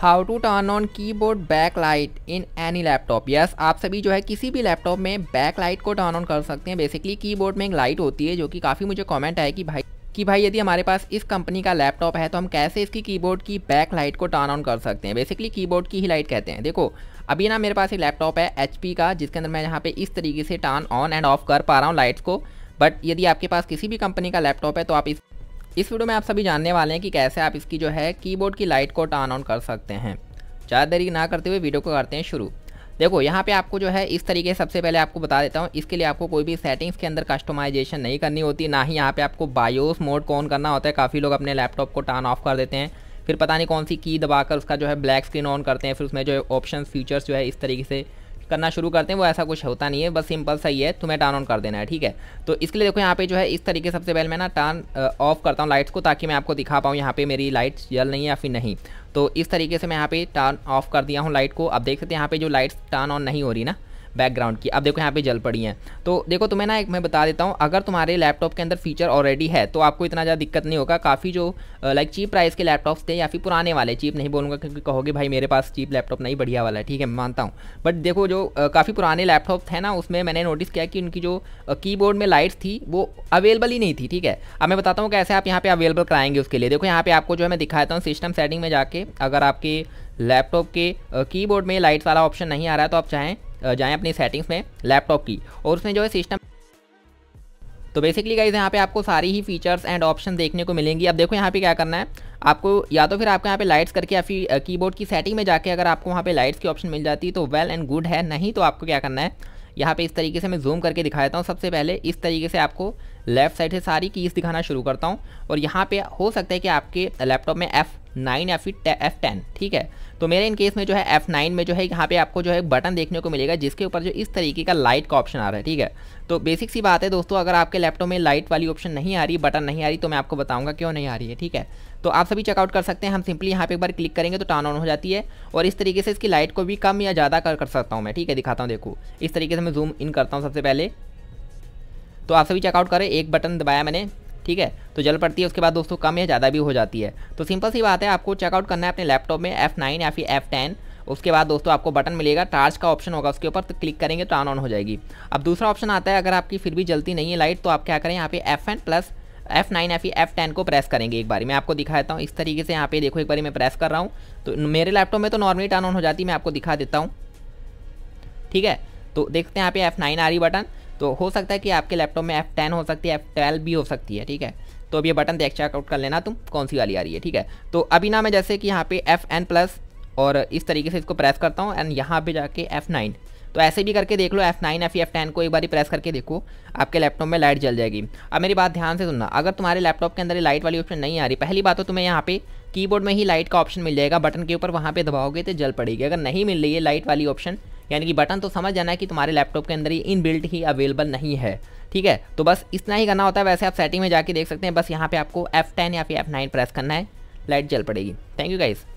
how to turn on keyboard backlight in any laptop yes आप सभी जो है किसी भी लैपटॉप में बैक लाइट को टर्न ऑन कर सकते हैं बेसिकली कीबोर्ड में एक लाइट होती है जो कि काफ़ी मुझे कमेंट आया कि भाई कि भाई यदि हमारे पास इस कंपनी का लैपटॉप है तो हम कैसे इसकी कीबोर्ड की बैक लाइट को टर्न ऑन कर सकते हैं बेसिकली कीबोर्ड की ही लाइट कहते हैं देखो अभी ना मेरे पास एक लैपटॉप है एच का जिसके अंदर मैं यहाँ पे इस तरीके से टर्न ऑन एंड ऑफ कर पा रहा हूँ लाइट्स को बट यदि आपके पास किसी भी कंपनी का लैपटॉप है तो आप इस इस वीडियो में आप सभी जानने वाले हैं कि कैसे आप इसकी जो है कीबोर्ड की लाइट को टर्न ऑन कर सकते हैं ज़्यादा देरी ना करते हुए वीडियो को करते हैं शुरू देखो यहाँ पे आपको जो है इस तरीके से सबसे पहले आपको बता देता हूँ इसके लिए आपको कोई भी सेटिंग्स के अंदर कस्टमाइजेशन नहीं करनी होती ना ही यहाँ पे आपको बायोस मोड कौन करना होता है काफ़ी लोग अपने लैपटॉप को टर्न ऑफ कर देते हैं फिर पता नहीं कौन सी की दबाकर उसका जो है ब्लैक स्क्रीन ऑन करते हैं फिर उसमें जो है ऑप्शन फीचर्स जो है इस तरीके से करना शुरू करते हैं वो ऐसा कुछ होता नहीं है बस सिंपल सही है तुम्हें टर्न ऑन कर देना है ठीक है तो इसके लिए देखो यहाँ पे जो है इस तरीके सबसे पहले मैं ना टर्न ऑफ करता हूँ लाइट्स को ताकि मैं आपको दिखा पाऊँ यहाँ पे मेरी लाइट्स जल नहीं है या फिर नहीं तो इस तरीके से मैं यहाँ पे टर्न ऑफ कर दिया हूँ लाइट को आप देख सकते हैं यहाँ पे जो लाइट्स टर्न ऑन नहीं हो रही ना बैकग्राउंड की अब देखो यहाँ पे जल पड़ी हैं तो देखो तुम्हें ना एक मैं बता देता हूँ अगर तुम्हारे लैपटॉप के अंदर फीचर ऑलरेडी है तो आपको इतना ज़्यादा दिक्कत नहीं होगा काफ़ी जो लाइक चीप प्राइस के लैपटॉप्स थे या फिर पुराने वाले चीप नहीं बोलूँगा क्योंकि कहोगे भाई मेरे पास चीप लैपटॉप नहीं बढ़िया वाला है ठीक है मैं मानता हूँ बट देखो जो काफ़ी पुराने लैपटॉप थे ना उसमें मैंने नोटिस किया कि उनकी जो की में लाइट्स थी वो अवेलेबल ही नहीं थी ठीक है अब मैं बताता हूँ कैसे आप यहाँ पे अवेलेबल कराएंगे उसके लिए देखो यहाँ पे आपको जो है मैं दिखाता हूँ सिस्टम सेटिंग में जाके अगर आपके लैपटॉप के कीबोर्ड में लाइट्स वाला ऑप्शन नहीं आ रहा है तो आप चाहें जाएँ अपनी सेटिंग्स में लैपटॉप की और उसमें जो है सिस्टम तो बेसिकली गाइज यहाँ पे आपको सारी ही फीचर्स एंड ऑप्शन देखने को मिलेंगी अब देखो यहाँ पे क्या करना है आपको या तो फिर आपको यहाँ पे लाइट्स करके या फिर कीबोर्ड की सेटिंग में जाके अगर आपको वहाँ पे लाइट्स की ऑप्शन मिल जाती तो वेल एंड गुड है नहीं तो आपको क्या करना है यहाँ पे इस तरीके से मैं जूम करके दिखाता हूँ सबसे पहले इस तरीके से आपको लेफ्ट साइड से सारी कीज़ दिखाना शुरू करता हूँ और यहाँ पे हो सकता है कि आपके लैपटॉप में एफ़ नाइन या फिर एफ टेन ठीक है तो मेरे इनकेस में जो है एफ नाइन में जो है यहाँ पे आपको जो है बटन देखने को मिलेगा जिसके ऊपर जो इस तरीके का लाइट का ऑप्शन आ रहा है ठीक है तो बेसिक सी बात है दोस्तों अगर आपके लैपटॉप में लाइट वाली ऑप्शन नहीं आ रही बटन नहीं आ रही तो मैं आपको बताऊँगा क्यों नहीं आ रही है ठीक है तो आप सभी चेकआउट कर सकते हैं हम सिंपली यहाँ पे एक बार क्लिक करेंगे तो टर्न ऑन हो जाती है और इस तरीके से इसकी लाइट को भी कम या ज़्यादा कर, कर सकता हूँ मैं ठीक है दिखाता हूँ देखो इस तरीके से मैं जूम इन करता हूँ सबसे पहले तो आप सभी चेकआउट करें एक बटन दबाया मैंने ठीक है तो जल पड़ती है उसके बाद दोस्तों कम या ज़्यादा भी हो जाती है तो सिंपल सी बात है आपको चेकआउट करना है अपने लैपटॉप में एफ़ नाइन या फिर एफ़ टेन उसके बाद दोस्तों आपको बटन मिलेगा टार्च का ऑप्शन होगा उसके ऊपर तो क्लिक करेंगे तो ऑन ऑन हो जाएगी अब दूसरा ऑप्शन आता है अगर आपकी फिर भी जलती नहीं है लाइट तो आप क्या करें यहाँ पे F N plus F nine या फिर एफ टेन को प्रेस करेंगे एक बार मैं आपको दिखा देता हूँ इस तरीके से यहाँ पे देखो एक बार मैं प्रेस कर रहा हूँ तो मेरे लैपटॉप में तो नॉर्मली टर्न ऑन हो जाती है मैं आपको दिखा देता हूँ ठीक है तो देखते हैं यहाँ पे एफ नाइन आ रही बटन तो हो सकता है कि आपके लैपटॉप में एफ़ टेन हो सकती है एफ़ ट्वेल्व भी हो सकती है ठीक है तो अब ये बटन देख चेकआउट कर लेना तुम कौन सी वाली आ रही है ठीक है तो अभी ना मैं जैसे कि यहाँ पे एफ़ एन प्लस और इस तरीके से इसको प्रेस करता हूँ एंड यहाँ पे जाके एफ़ नाइन तो ऐसे भी करके देख लो F nine F F ten को एक बार प्रेस करके देखो आपके लैपटॉप में लाइट जल जाएगी अब मेरी बात ध्यान से सुनना अगर तुम्हारे लैपटॉप के अंदर लाइट वाली ऑप्शन नहीं आ रही पहली बात तो तुम्हें यहाँ पे कीबोर्ड में ही लाइट का ऑप्शन मिल जाएगा बटन के ऊपर वहाँ पे दबाओगे तो जल पड़ेगी अगर नहीं मिल रही है लाइट वाली ऑप्शन यानी कि बटन तो समझ जाना है कि तुम्हारे लैपटॉप के अंदर ये इन बिल्ट ही अवेलेबल नहीं है ठीक है तो बस इतना ही करना होता है वैसे आप सेटिंग में जाके देख सकते हैं बस यहाँ पे आपको F10 या फिर F9 प्रेस करना है लाइट जल पड़ेगी थैंक यू गाइज़